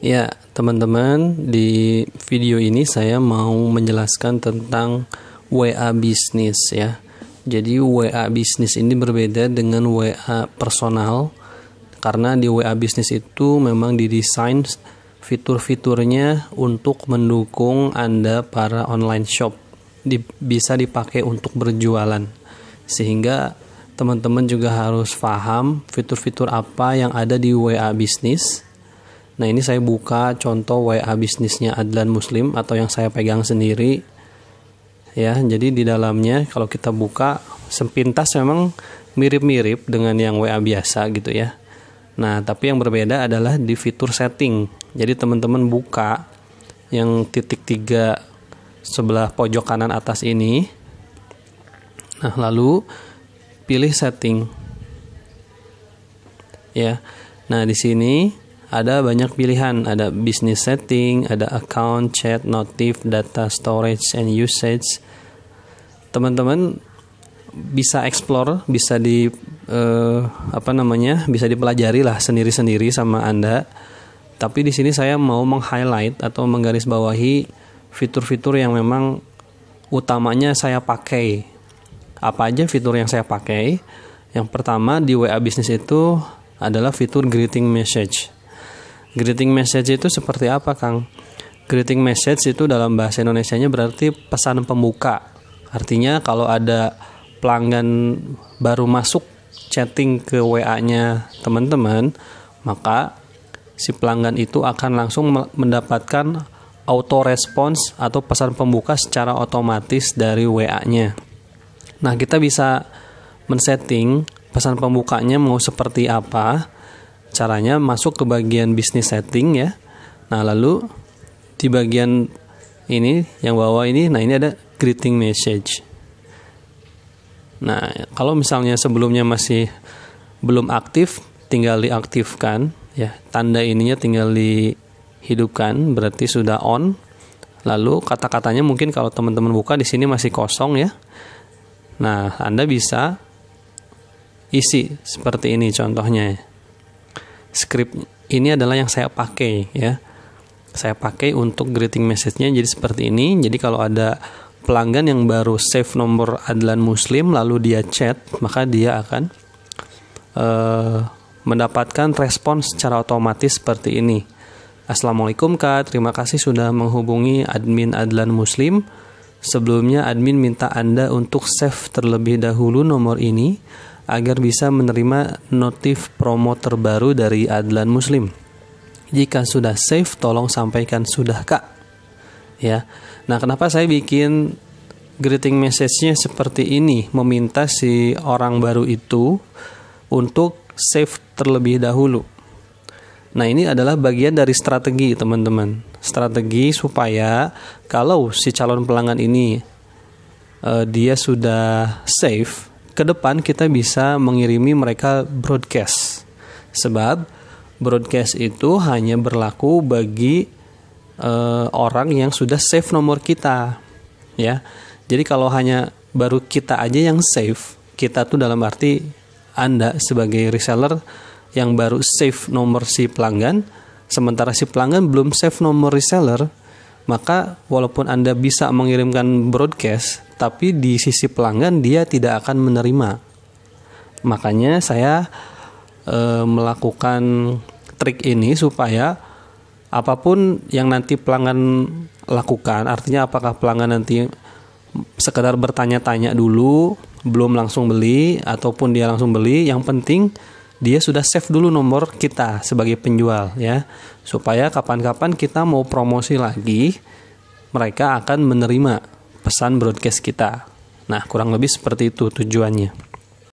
Ya, teman-teman, di video ini saya mau menjelaskan tentang WA bisnis ya. Jadi WA bisnis ini berbeda dengan WA personal karena di WA bisnis itu memang didesain fitur-fiturnya untuk mendukung Anda para online shop. Di, bisa dipakai untuk berjualan. Sehingga teman-teman juga harus paham fitur-fitur apa yang ada di WA bisnis Nah ini saya buka contoh WA bisnisnya Adlan Muslim atau yang saya pegang sendiri. Ya, jadi di dalamnya kalau kita buka sepintas memang mirip-mirip dengan yang WA biasa gitu ya. Nah, tapi yang berbeda adalah di fitur setting. Jadi teman-teman buka yang titik tiga sebelah pojok kanan atas ini. Nah, lalu pilih setting. Ya. Nah, di sini ada banyak pilihan, ada business setting, ada account, chat, notif, data storage and usage. Teman-teman bisa explore, bisa di eh, apa namanya? bisa dipelajari lah sendiri-sendiri sama Anda. Tapi di sini saya mau meng-highlight atau menggarisbawahi fitur-fitur yang memang utamanya saya pakai. Apa aja fitur yang saya pakai? Yang pertama di WA business itu adalah fitur greeting message. Greeting message itu seperti apa, Kang? Greeting message itu dalam bahasa Indonesia-nya berarti pesan pembuka. Artinya kalau ada pelanggan baru masuk chatting ke WA-nya teman-teman, maka si pelanggan itu akan langsung mendapatkan auto response atau pesan pembuka secara otomatis dari WA-nya. Nah, kita bisa men-setting pesan pembukanya mau seperti apa Caranya masuk ke bagian bisnis setting ya. Nah, lalu di bagian ini yang bawah ini, nah ini ada greeting message. Nah, kalau misalnya sebelumnya masih belum aktif, tinggal diaktifkan ya. Tanda ininya tinggal dihidupkan, berarti sudah on. Lalu kata-katanya mungkin kalau teman-teman buka di sini masih kosong ya. Nah, Anda bisa isi seperti ini contohnya. ya script ini adalah yang saya pakai ya saya pakai untuk greeting message-nya jadi seperti ini jadi kalau ada pelanggan yang baru save nomor Adlan Muslim lalu dia chat maka dia akan uh, mendapatkan respon secara otomatis seperti ini Assalamualaikum Kak, terima kasih sudah menghubungi admin Adlan Muslim. Sebelumnya admin minta Anda untuk save terlebih dahulu nomor ini agar bisa menerima notif promo terbaru dari Adlan Muslim. Jika sudah save, tolong sampaikan sudah kak. Ya, nah kenapa saya bikin greeting message-nya seperti ini? Meminta si orang baru itu untuk save terlebih dahulu. Nah, ini adalah bagian dari strategi, teman-teman. Strategi supaya kalau si calon pelanggan ini uh, dia sudah save, ke depan kita bisa mengirimi mereka broadcast. Sebab broadcast itu hanya berlaku bagi uh, orang yang sudah save nomor kita. Ya. Jadi kalau hanya baru kita aja yang save, kita tuh dalam arti Anda sebagai reseller yang baru save nomor si pelanggan, sementara si pelanggan belum save nomor reseller, maka walaupun Anda bisa mengirimkan broadcast, tapi di sisi pelanggan dia tidak akan menerima. Makanya saya e, melakukan trik ini supaya apapun yang nanti pelanggan lakukan, artinya apakah pelanggan nanti sekedar bertanya-tanya dulu, belum langsung beli ataupun dia langsung beli, yang penting dia sudah save dulu nomor kita sebagai penjual ya supaya kapan-kapan kita mau promosi lagi mereka akan menerima pesan broadcast kita nah kurang lebih seperti itu tujuannya